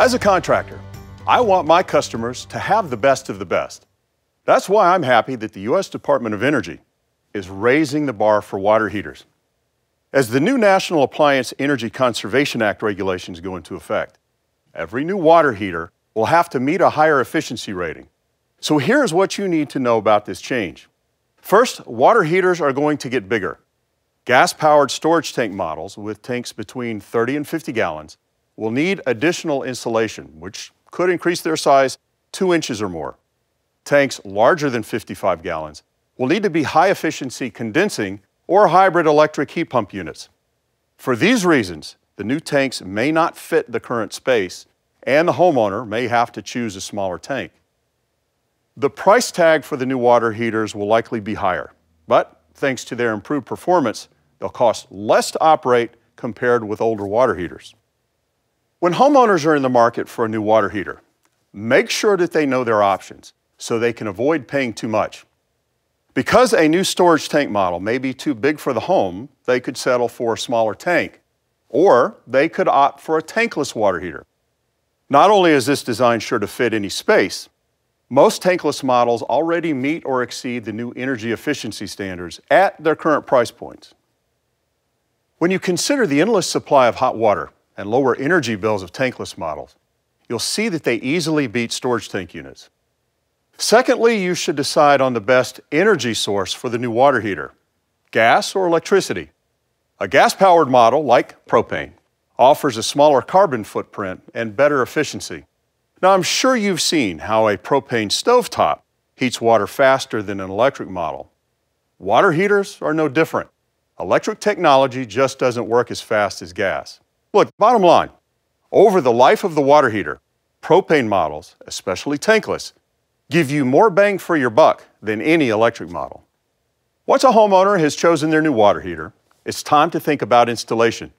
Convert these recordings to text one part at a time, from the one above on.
As a contractor, I want my customers to have the best of the best. That's why I'm happy that the U.S. Department of Energy is raising the bar for water heaters. As the new National Appliance Energy Conservation Act regulations go into effect, every new water heater will have to meet a higher efficiency rating. So here's what you need to know about this change. First, water heaters are going to get bigger. Gas-powered storage tank models with tanks between 30 and 50 gallons will need additional insulation, which could increase their size two inches or more. Tanks larger than 55 gallons will need to be high efficiency condensing or hybrid electric heat pump units. For these reasons, the new tanks may not fit the current space, and the homeowner may have to choose a smaller tank. The price tag for the new water heaters will likely be higher, but thanks to their improved performance, they'll cost less to operate compared with older water heaters. When homeowners are in the market for a new water heater, make sure that they know their options so they can avoid paying too much. Because a new storage tank model may be too big for the home, they could settle for a smaller tank, or they could opt for a tankless water heater. Not only is this design sure to fit any space, most tankless models already meet or exceed the new energy efficiency standards at their current price points. When you consider the endless supply of hot water and lower energy bills of tankless models, you'll see that they easily beat storage tank units. Secondly, you should decide on the best energy source for the new water heater, gas or electricity. A gas-powered model, like propane, offers a smaller carbon footprint and better efficiency. Now, I'm sure you've seen how a propane stovetop heats water faster than an electric model. Water heaters are no different. Electric technology just doesn't work as fast as gas. Look, bottom line, over the life of the water heater, propane models, especially tankless, give you more bang for your buck than any electric model. Once a homeowner has chosen their new water heater, it's time to think about installation.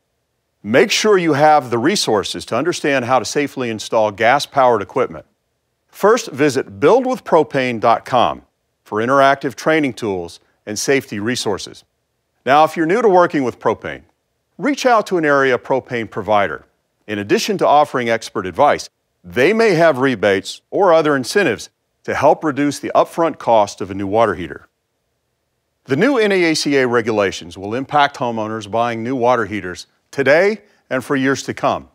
Make sure you have the resources to understand how to safely install gas-powered equipment. First, visit buildwithpropane.com for interactive training tools and safety resources. Now, if you're new to working with propane, reach out to an area propane provider. In addition to offering expert advice, they may have rebates or other incentives to help reduce the upfront cost of a new water heater. The new NAACA regulations will impact homeowners buying new water heaters today and for years to come.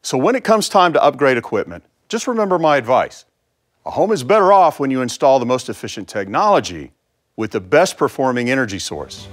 So when it comes time to upgrade equipment, just remember my advice. A home is better off when you install the most efficient technology with the best performing energy source.